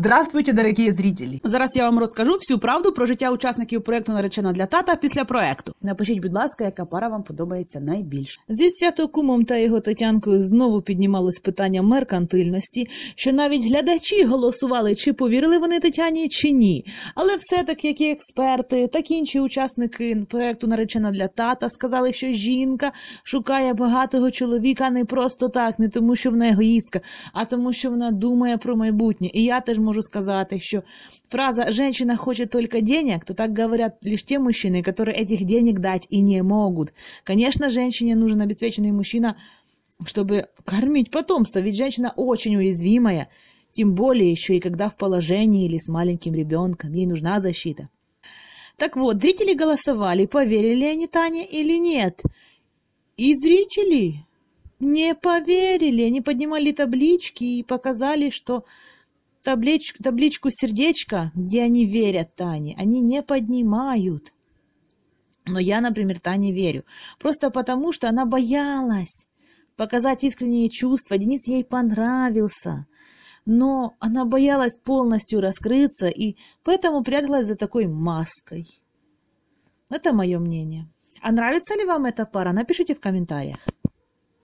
Здравствуйте, дорогие зрители! Зараз я вам розкажу всю правду про життя учасників проекту наречена для тата після проекту. Напишіть, будь ласка, яка пара вам подобається найбільше зі святокумом та його тетянкою знову піднімалось питання меркантильності, що навіть глядачі голосували, чи повірили вони Тетяні, чи ні. Але все таки як і експерти, так і інші учасники проекту наречена для тата сказали, що жінка шукає багатого чоловіка не просто так, не тому, що вона егоїстка, а тому, що вона думає про майбутнє. І я теж можу можу сказати, що фраза «женщина хоче тільки денег», то так говорять лише ті мужчини, які этих денег дати і не можуть. Звісно, жінці нужен обеспечений мужчина, щоб кормити потомство, ведь женщина очень уязвимая, тем более еще и когда в положении или с маленьким ребенком, ей нужна защита. Так вот, зрители голосовали, поверили они Тане или нет. И зрители не поверили, они поднимали таблички и показали, что таблич, табличку сердечко, где они верят Тане, они не поднимают. Но я, например, Тане верю. Просто потому, что она боялась показать искренние чувства. Денис ей понравился. Но она боялась полностью раскрыться и поэтому пряталась за такой маской. Это мое мнение. А нравится ли вам эта пара? Напишите в комментариях.